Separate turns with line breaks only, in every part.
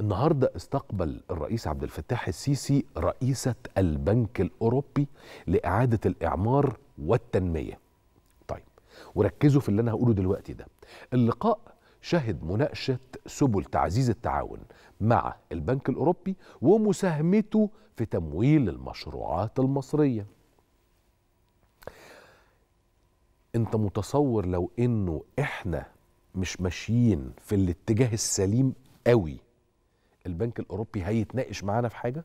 النهارده استقبل الرئيس عبد الفتاح السيسي رئيسة البنك الأوروبي لإعادة الإعمار والتنمية. طيب وركزوا في اللي أنا هقوله دلوقتي ده. اللقاء شهد مناقشة سبل تعزيز التعاون مع البنك الأوروبي ومساهمته في تمويل المشروعات المصرية. أنت متصور لو إنه إحنا مش ماشيين في الاتجاه السليم قوي البنك الاوروبي هيتناقش معانا في حاجه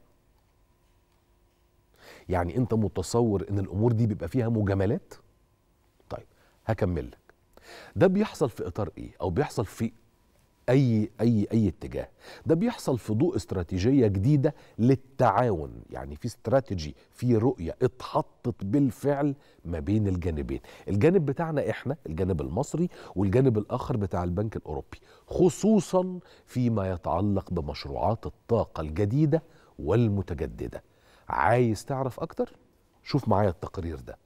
يعني انت متصور ان الامور دي بيبقى فيها مجاملات طيب هكمل لك ده بيحصل في اطار ايه او بيحصل في اي اي اي اتجاه ده بيحصل في ضوء استراتيجيه جديده للتعاون يعني في استراتيجي في رؤيه اتحطت بالفعل ما بين الجانبين الجانب بتاعنا احنا الجانب المصري والجانب الاخر بتاع البنك الاوروبي خصوصا فيما يتعلق بمشروعات الطاقه الجديده والمتجدده عايز تعرف اكتر شوف معايا التقرير ده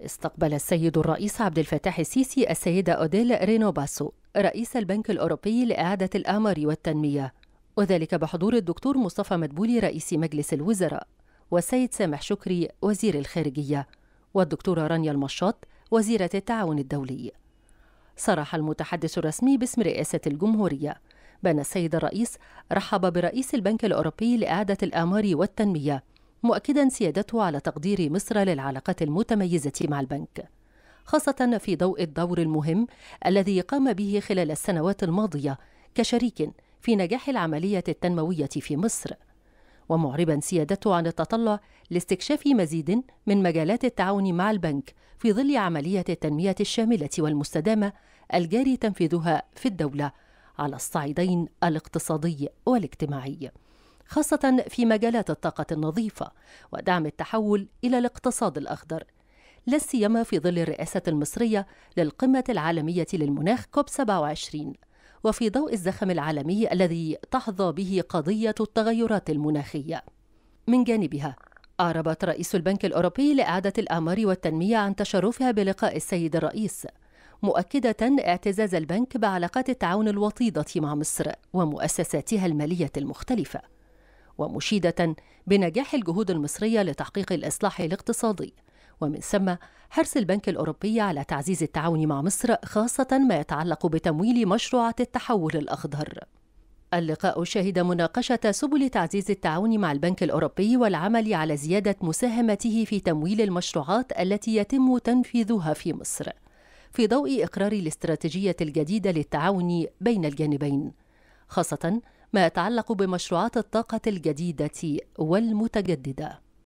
استقبل السيد الرئيس عبد الفتاح السيسي السيدة أوديل رينو باسو رئيس البنك الأوروبي لإعادة الأعمار والتنمية وذلك بحضور الدكتور مصطفى مدبولي رئيس مجلس الوزراء والسيد سامح شكري وزير الخارجية والدكتورة رانيا المشاط وزيرة التعاون الدولي صرح المتحدث الرسمي باسم رئاسة الجمهورية بان السيد الرئيس رحب برئيس البنك الأوروبي لإعادة الأعمار والتنمية مؤكدا سيادته على تقدير مصر للعلاقات المتميزة مع البنك خاصة في ضوء الدور المهم الذي قام به خلال السنوات الماضية كشريك في نجاح العملية التنموية في مصر ومعربا سيادته عن التطلع لاستكشاف مزيد من مجالات التعاون مع البنك في ظل عملية التنمية الشاملة والمستدامة الجاري تنفيذها في الدولة على الصعيدين الاقتصادي والاجتماعي خاصة في مجالات الطاقة النظيفة ودعم التحول إلى الاقتصاد الأخضر لا سيما في ظل الرئاسة المصرية للقمة العالمية للمناخ كوب 27 وفي ضوء الزخم العالمي الذي تحظى به قضية التغيرات المناخية. من جانبها أعربت رئيس البنك الأوروبي لإعادة الأعمار والتنمية عن تشرفها بلقاء السيد الرئيس مؤكدة اعتزاز البنك بعلاقات التعاون الوطيدة مع مصر ومؤسساتها المالية المختلفة ومشيدة بنجاح الجهود المصرية لتحقيق الإصلاح الاقتصادي ومن ثم حرص البنك الأوروبي على تعزيز التعاون مع مصر خاصة ما يتعلق بتمويل مشروعات التحول الأخضر اللقاء شهد مناقشة سبل تعزيز التعاون مع البنك الأوروبي والعمل على زيادة مساهمته في تمويل المشروعات التي يتم تنفيذها في مصر في ضوء إقرار الاستراتيجية الجديدة للتعاون بين الجانبين خاصة ما يتعلق بمشروعات الطاقة الجديدة والمتجددة